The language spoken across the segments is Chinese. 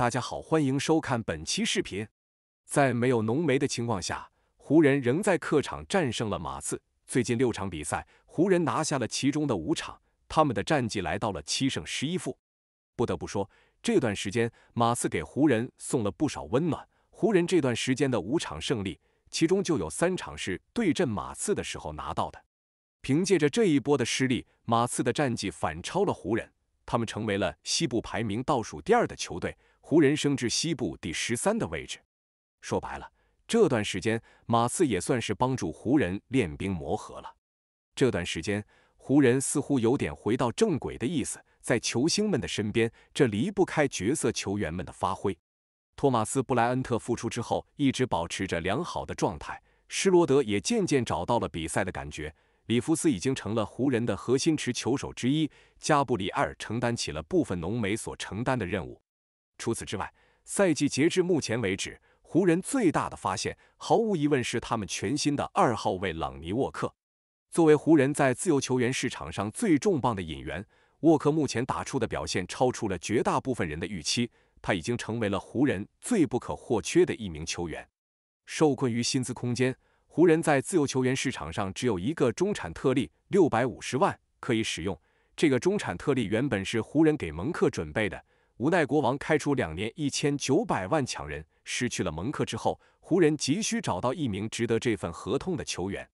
大家好，欢迎收看本期视频。在没有浓眉的情况下，湖人仍在客场战胜了马刺。最近六场比赛，湖人拿下了其中的五场，他们的战绩来到了七胜十一负。不得不说，这段时间马刺给湖人送了不少温暖。湖人这段时间的五场胜利，其中就有三场是对阵马刺的时候拿到的。凭借着这一波的失利，马刺的战绩反超了湖人，他们成为了西部排名倒数第二的球队。湖人升至西部第十三的位置。说白了，这段时间马刺也算是帮助湖人练兵磨合了。这段时间，湖人似乎有点回到正轨的意思。在球星们的身边，这离不开角色球员们的发挥。托马斯·布莱恩特复出之后，一直保持着良好的状态。施罗德也渐渐找到了比赛的感觉。里弗斯已经成了湖人的核心持球手之一。加布里埃尔承担起了部分浓眉所承担的任务。除此之外，赛季截至目前为止，湖人最大的发现，毫无疑问是他们全新的二号位朗尼·沃克。作为湖人，在自由球员市场上最重磅的引援，沃克目前打出的表现超出了绝大部分人的预期，他已经成为了湖人最不可或缺的一名球员。受困于薪资空间，湖人在自由球员市场上只有一个中产特例，六百五十万可以使用。这个中产特例原本是湖人给蒙克准备的。无奈，国王开出两年一千九百万抢人。失去了蒙克之后，湖人急需找到一名值得这份合同的球员。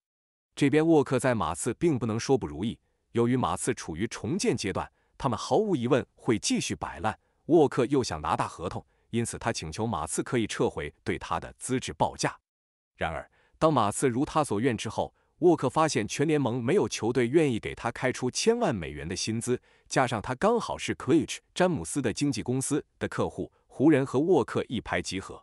这边沃克在马刺并不能说不如意，由于马刺处于重建阶段，他们毫无疑问会继续摆烂。沃克又想拿大合同，因此他请求马刺可以撤回对他的资质报价。然而，当马刺如他所愿之后，沃克发现全联盟没有球队愿意给他开出千万美元的薪资。加上他刚好是 c l i c h 詹姆斯的经纪公司的客户，湖人和沃克一拍即合，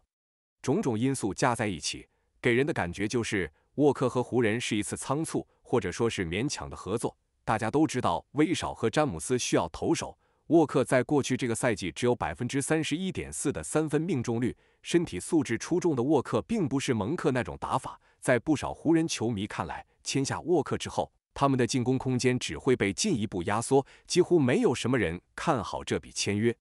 种种因素加在一起，给人的感觉就是沃克和湖人是一次仓促或者说是勉强的合作。大家都知道，威少和詹姆斯需要投手，沃克在过去这个赛季只有百分之三十一点四的三分命中率。身体素质出众的沃克，并不是蒙克那种打法，在不少湖人球迷看来，签下沃克之后。他们的进攻空间只会被进一步压缩，几乎没有什么人看好这笔签约。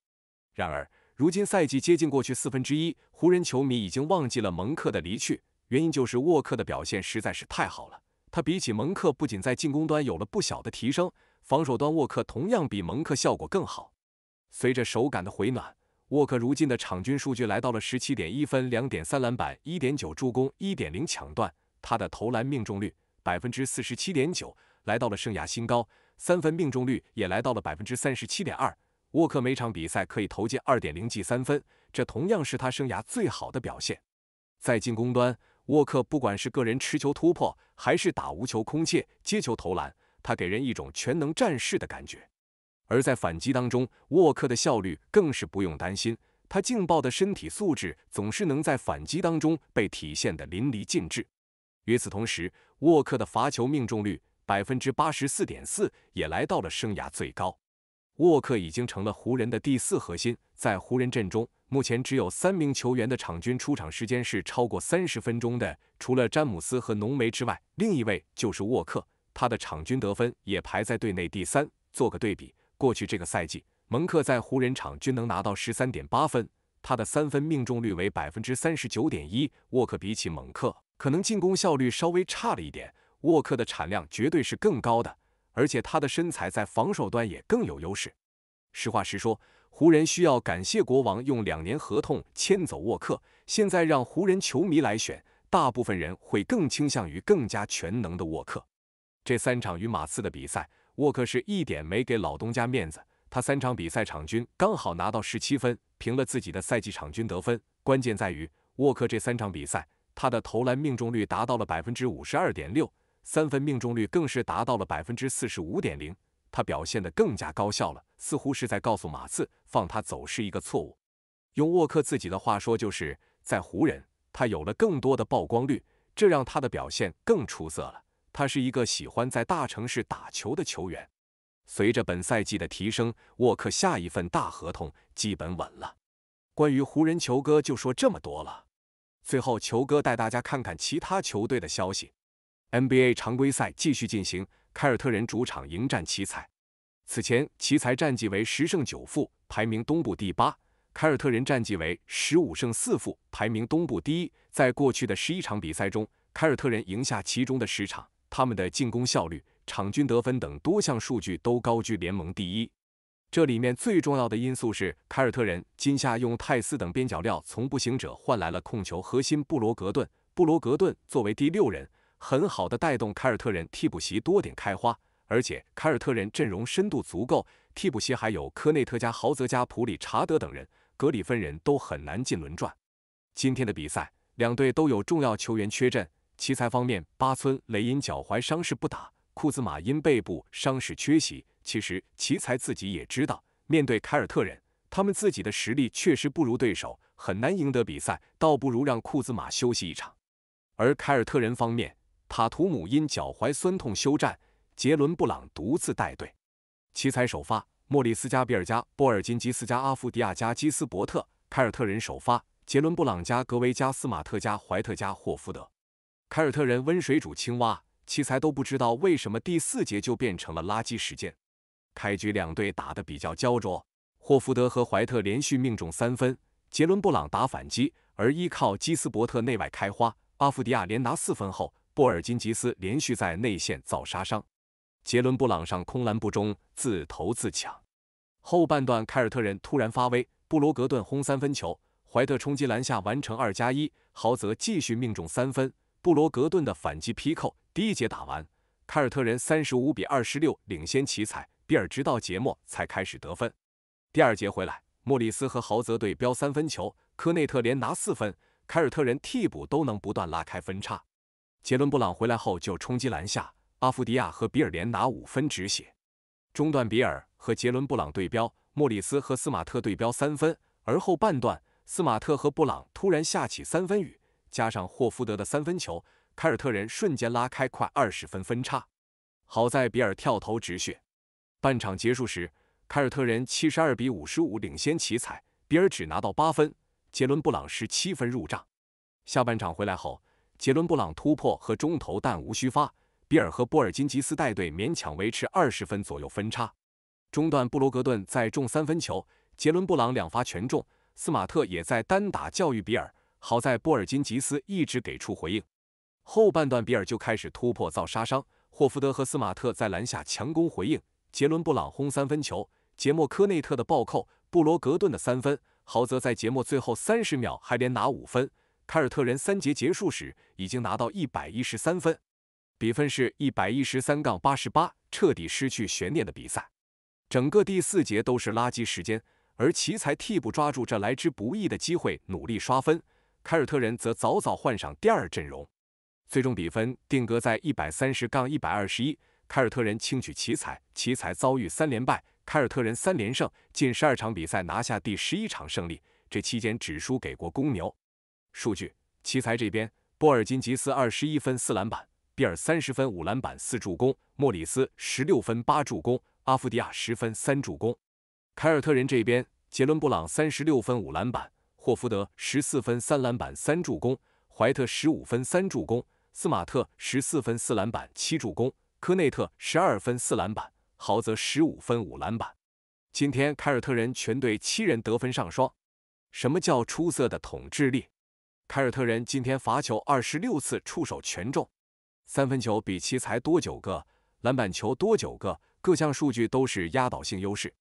然而，如今赛季接近过去四分之一，湖人球迷已经忘记了蒙克的离去，原因就是沃克的表现实在是太好了。他比起蒙克，不仅在进攻端有了不小的提升，防守端沃克同样比蒙克效果更好。随着手感的回暖，沃克如今的场均数据来到了十七点一分、两点三篮板、一点九助攻、一点零抢断，他的投篮命中率。百分之四十七点九，来到了生涯新高，三分命中率也来到了百分之三十七点二。沃克每场比赛可以投进二点零记三分，这同样是他生涯最好的表现。在进攻端，沃克不管是个人持球突破，还是打无球空切、接球投篮，他给人一种全能战士的感觉。而在反击当中，沃克的效率更是不用担心，他劲爆的身体素质总是能在反击当中被体现得淋漓尽致。与此同时，沃克的罚球命中率百分之八十四点四也来到了生涯最高。沃克已经成了湖人的第四核心，在湖人阵中，目前只有三名球员的场均出场时间是超过三十分钟的，除了詹姆斯和浓眉之外，另一位就是沃克。他的场均得分也排在队内第三。做个对比，过去这个赛季，蒙克在湖人场均能拿到十三点八分，他的三分命中率为百分之三十九点一。沃克比起蒙克。可能进攻效率稍微差了一点，沃克的产量绝对是更高的，而且他的身材在防守端也更有优势。实话实说，湖人需要感谢国王用两年合同签走沃克。现在让湖人球迷来选，大部分人会更倾向于更加全能的沃克。这三场与马刺的比赛，沃克是一点没给老东家面子。他三场比赛场均刚好拿到十七分，平了自己的赛季场均得分。关键在于，沃克这三场比赛。他的投篮命中率达到了百分之五十二点六，三分命中率更是达到了百分之四十五点零。他表现得更加高效了，似乎是在告诉马刺，放他走是一个错误。用沃克自己的话说，就是在湖人，他有了更多的曝光率，这让他的表现更出色了。他是一个喜欢在大城市打球的球员。随着本赛季的提升，沃克下一份大合同基本稳了。关于湖人球哥，就说这么多了。最后，球哥带大家看看其他球队的消息。NBA 常规赛继续进行，凯尔特人主场迎战奇才。此前，奇才战绩为十胜九负，排名东部第八；凯尔特人战绩为十五胜四负，排名东部第一。在过去的十一场比赛中，凯尔特人赢下其中的十场，他们的进攻效率、场均得分等多项数据都高居联盟第一。这里面最重要的因素是凯尔特人今夏用泰斯等边角料从步行者换来了控球核心布罗格顿，布罗格顿作为第六人，很好的带动凯尔特人替补席多点开花，而且凯尔特人阵容深度足够，替补席还有科内特加豪泽加普里查德等人，格里芬人都很难进轮转。今天的比赛，两队都有重要球员缺阵，奇才方面巴村雷因脚踝伤势不打。库兹马因背部伤势缺席。其实奇才自己也知道，面对凯尔特人，他们自己的实力确实不如对手，很难赢得比赛，倒不如让库兹马休息一场。而凯尔特人方面，塔图姆因脚踝酸痛休战，杰伦·布朗独自带队。奇才首发：莫里斯、加比尔、加波尔金、吉斯加、阿夫迪亚、加基斯伯特。凯尔特人首发：杰伦·布朗、加格维、加斯马特、加怀特、加霍福德。凯尔特人温水煮青蛙。奇才都不知道为什么第四节就变成了垃圾时间。开局两队打得比较焦灼，霍福德和怀特连续命中三分，杰伦布朗打反击，而依靠基斯伯特内外开花，阿夫迪亚连拿四分后，波尔津吉斯连续在内线造杀伤，杰伦布朗上空篮不中，自投自抢。后半段凯尔特人突然发威，布罗格顿轰三分球，怀特冲击篮下完成二加一，豪泽继续命中三分。布罗格顿的反击劈扣，第一节打完，凯尔特人三十五比二十六领先奇才，比尔直到节末才开始得分。第二节回来，莫里斯和豪泽对标三分球，科内特连拿四分，凯尔特人替补都能不断拉开分差。杰伦布朗回来后就冲击篮下，阿弗迪亚和比尔连拿五分止血。中段比尔和杰伦布朗对标，莫里斯和斯马特对标三分，而后半段斯马特和布朗突然下起三分雨。加上霍福德的三分球，凯尔特人瞬间拉开快二十分分差。好在比尔跳投止血。半场结束时，凯尔特人七十二比五十五领先奇才，比尔只拿到八分，杰伦布朗十七分入账。下半场回来后，杰伦布朗突破和中投弹无虚发，比尔和波尔津吉斯带队勉强维持二十分左右分差。中段，布罗格顿再中三分球，杰伦布朗两罚全中，斯马特也在单打教育比尔。好在波尔津吉斯一直给出回应，后半段比尔就开始突破造杀伤，霍福德和斯马特在篮下强攻回应，杰伦布朗轰三分球，杰莫科内特的暴扣，布罗格顿的三分，豪泽在节目最后三十秒还连拿五分，凯尔特人三节结束时已经拿到一百一十三分，比分是一百一十三杠八十八，彻底失去悬念的比赛，整个第四节都是垃圾时间，而奇才替补抓住这来之不易的机会，努力刷分。凯尔特人则早早换上第二阵容，最终比分定格在一百三十杠一百二十一，凯尔特人轻取奇才，奇才遭遇三连败，凯尔特人三连胜，近十二场比赛拿下第十一场胜利，这期间只输给过公牛。数据：奇才这边，波尔津吉斯二十一分四篮板，比尔三十分五篮板四助攻，莫里斯十六分八助攻，阿夫迪亚十分三助攻。凯尔特人这边，杰伦布朗三十六分五篮板。霍福德十四分三篮板三助攻，怀特十五分三助攻，斯马特十四分四篮板七助攻，科内特十二分四篮板，豪泽十五分五篮板。今天凯尔特人全队七人得分上双。什么叫出色的统治力？凯尔特人今天罚球二十六次出手全中，三分球比奇才多九个，篮板球多九个，各项数据都是压倒性优势。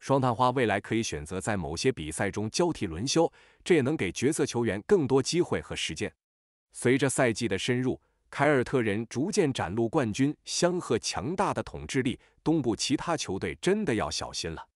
双探花未来可以选择在某些比赛中交替轮休，这也能给角色球员更多机会和时间。随着赛季的深入，凯尔特人逐渐展露冠军相和强大的统治力，东部其他球队真的要小心了。